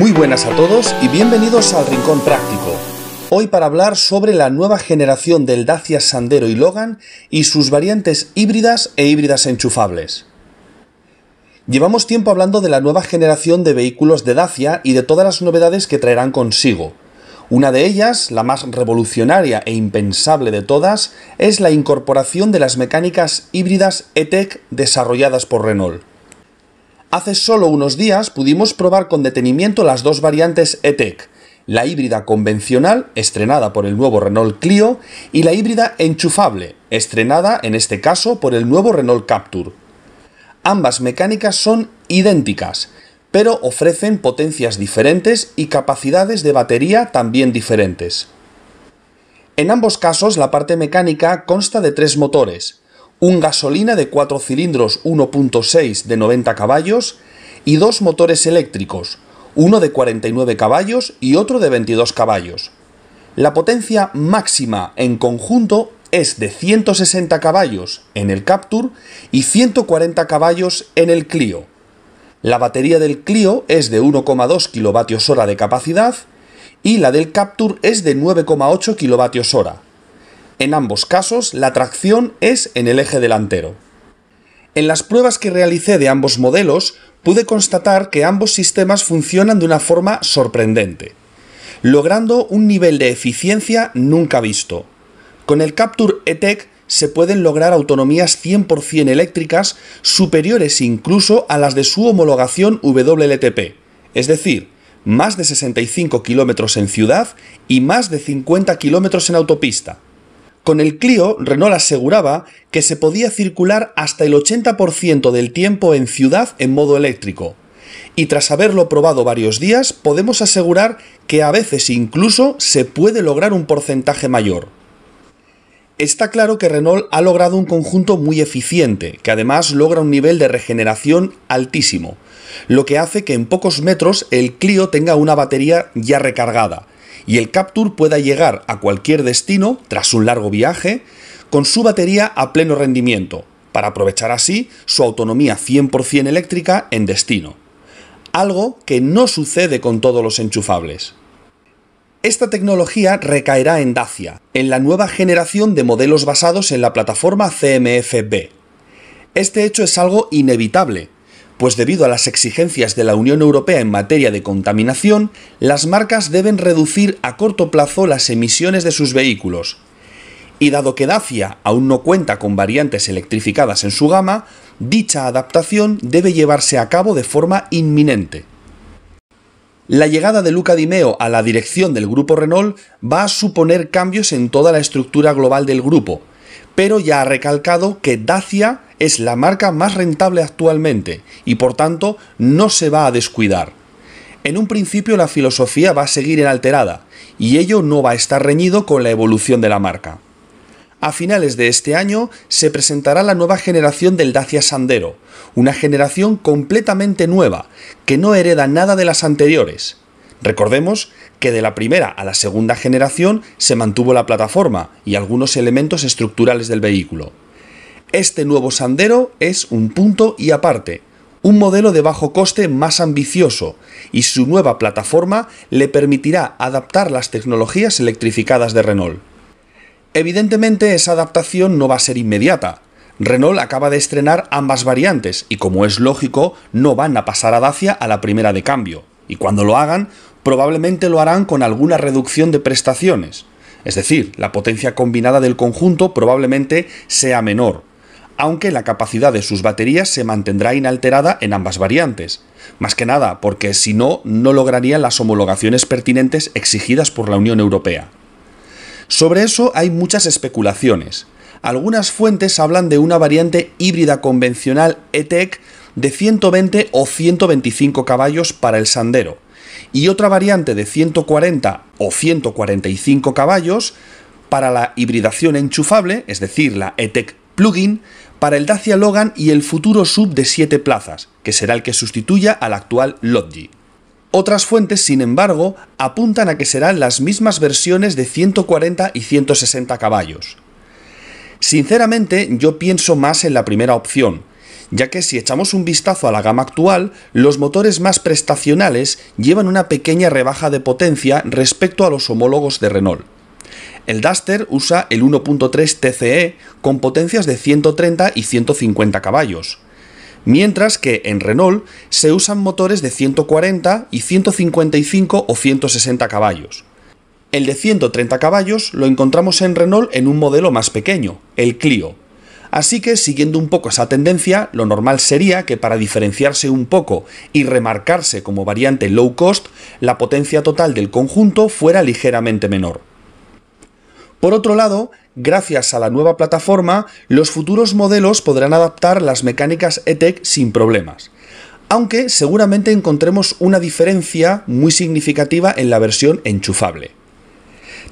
Muy buenas a todos y bienvenidos al Rincón Práctico. Hoy para hablar sobre la nueva generación del Dacia Sandero y Logan y sus variantes híbridas e híbridas enchufables. Llevamos tiempo hablando de la nueva generación de vehículos de Dacia y de todas las novedades que traerán consigo. Una de ellas, la más revolucionaria e impensable de todas, es la incorporación de las mecánicas híbridas ETEC desarrolladas por Renault. Hace solo unos días pudimos probar con detenimiento las dos variantes ETEC, la híbrida convencional, estrenada por el nuevo Renault Clio, y la híbrida enchufable, estrenada en este caso por el nuevo Renault Capture. Ambas mecánicas son idénticas, pero ofrecen potencias diferentes y capacidades de batería también diferentes. En ambos casos la parte mecánica consta de tres motores, un gasolina de 4 cilindros 1.6 de 90 caballos y dos motores eléctricos, uno de 49 caballos y otro de 22 caballos. La potencia máxima en conjunto es de 160 caballos en el Captur y 140 caballos en el Clio. La batería del Clio es de 1,2 kWh de capacidad y la del Captur es de 9,8 kWh. En ambos casos, la tracción es en el eje delantero. En las pruebas que realicé de ambos modelos, pude constatar que ambos sistemas funcionan de una forma sorprendente, logrando un nivel de eficiencia nunca visto. Con el Capture E-Tech se pueden lograr autonomías 100% eléctricas superiores incluso a las de su homologación WLTP, es decir, más de 65 kilómetros en ciudad y más de 50 kilómetros en autopista. Con el Clio, Renault aseguraba que se podía circular hasta el 80% del tiempo en ciudad en modo eléctrico. Y tras haberlo probado varios días, podemos asegurar que a veces incluso se puede lograr un porcentaje mayor. Está claro que Renault ha logrado un conjunto muy eficiente, que además logra un nivel de regeneración altísimo, lo que hace que en pocos metros el Clio tenga una batería ya recargada, y el Capture pueda llegar a cualquier destino tras un largo viaje con su batería a pleno rendimiento, para aprovechar así su autonomía 100% eléctrica en destino. Algo que no sucede con todos los enchufables. Esta tecnología recaerá en Dacia, en la nueva generación de modelos basados en la plataforma CMFB. Este hecho es algo inevitable, pues debido a las exigencias de la Unión Europea en materia de contaminación, las marcas deben reducir a corto plazo las emisiones de sus vehículos. Y dado que Dacia aún no cuenta con variantes electrificadas en su gama, dicha adaptación debe llevarse a cabo de forma inminente. La llegada de Luca Dimeo a la dirección del grupo Renault va a suponer cambios en toda la estructura global del grupo, pero ya ha recalcado que Dacia es la marca más rentable actualmente y por tanto no se va a descuidar. En un principio la filosofía va a seguir inalterada y ello no va a estar reñido con la evolución de la marca. A finales de este año se presentará la nueva generación del Dacia Sandero, una generación completamente nueva, que no hereda nada de las anteriores. Recordemos que de la primera a la segunda generación se mantuvo la plataforma y algunos elementos estructurales del vehículo. Este nuevo sandero es un punto y aparte, un modelo de bajo coste más ambicioso y su nueva plataforma le permitirá adaptar las tecnologías electrificadas de Renault. Evidentemente esa adaptación no va a ser inmediata. Renault acaba de estrenar ambas variantes y como es lógico no van a pasar a Dacia a la primera de cambio. Y cuando lo hagan, probablemente lo harán con alguna reducción de prestaciones. Es decir, la potencia combinada del conjunto probablemente sea menor, aunque la capacidad de sus baterías se mantendrá inalterada en ambas variantes. Más que nada, porque si no, no lograrían las homologaciones pertinentes exigidas por la Unión Europea. Sobre eso hay muchas especulaciones. Algunas fuentes hablan de una variante híbrida convencional ETEC de 120 o 125 caballos para el sandero, y otra variante de 140 o 145 caballos para la hibridación enchufable, es decir, la ETEC plugin, para el Dacia Logan y el futuro sub de 7 plazas, que será el que sustituya al actual Lodgy. Otras fuentes, sin embargo, apuntan a que serán las mismas versiones de 140 y 160 caballos. Sinceramente, yo pienso más en la primera opción, ya que si echamos un vistazo a la gama actual, los motores más prestacionales llevan una pequeña rebaja de potencia respecto a los homólogos de Renault. El Duster usa el 1.3 TCE con potencias de 130 y 150 caballos, mientras que en Renault se usan motores de 140 y 155 o 160 caballos. El de 130 caballos lo encontramos en Renault en un modelo más pequeño, el Clio. Así que siguiendo un poco esa tendencia, lo normal sería que para diferenciarse un poco y remarcarse como variante low cost, la potencia total del conjunto fuera ligeramente menor. Por otro lado, gracias a la nueva plataforma, los futuros modelos podrán adaptar las mecánicas ETEC sin problemas. Aunque seguramente encontremos una diferencia muy significativa en la versión enchufable.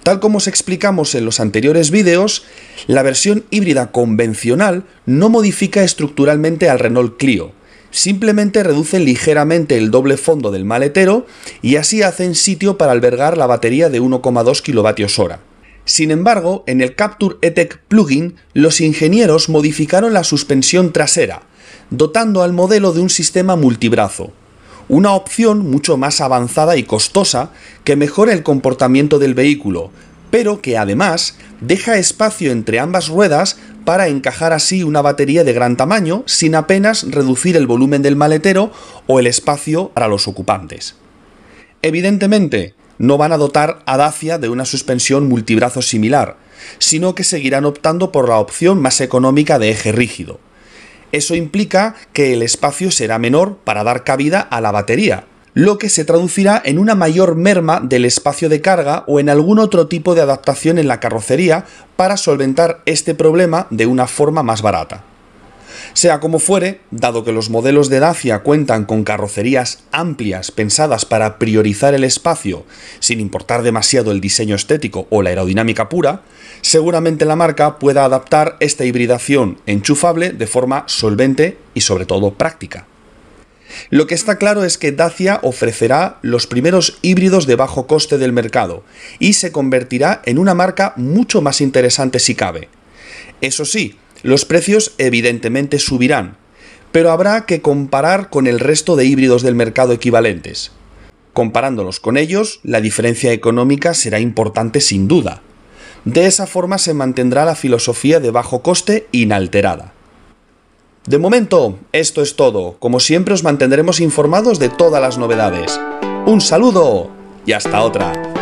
Tal como os explicamos en los anteriores vídeos, la versión híbrida convencional no modifica estructuralmente al Renault Clio, simplemente reduce ligeramente el doble fondo del maletero y así hacen sitio para albergar la batería de 1,2 kWh. Sin embargo, en el Capture ETEC plugin, los ingenieros modificaron la suspensión trasera, dotando al modelo de un sistema multibrazo, una opción mucho más avanzada y costosa que mejora el comportamiento del vehículo, pero que además deja espacio entre ambas ruedas para encajar así una batería de gran tamaño sin apenas reducir el volumen del maletero o el espacio para los ocupantes. Evidentemente, no van a dotar a Dacia de una suspensión multibrazo similar, sino que seguirán optando por la opción más económica de eje rígido. Eso implica que el espacio será menor para dar cabida a la batería, lo que se traducirá en una mayor merma del espacio de carga o en algún otro tipo de adaptación en la carrocería para solventar este problema de una forma más barata. Sea como fuere, dado que los modelos de Dacia cuentan con carrocerías amplias pensadas para priorizar el espacio, sin importar demasiado el diseño estético o la aerodinámica pura, seguramente la marca pueda adaptar esta hibridación enchufable de forma solvente y sobre todo práctica. Lo que está claro es que Dacia ofrecerá los primeros híbridos de bajo coste del mercado y se convertirá en una marca mucho más interesante si cabe. Eso sí, los precios evidentemente subirán, pero habrá que comparar con el resto de híbridos del mercado equivalentes. Comparándolos con ellos, la diferencia económica será importante sin duda. De esa forma se mantendrá la filosofía de bajo coste inalterada. De momento, esto es todo. Como siempre os mantendremos informados de todas las novedades. Un saludo y hasta otra.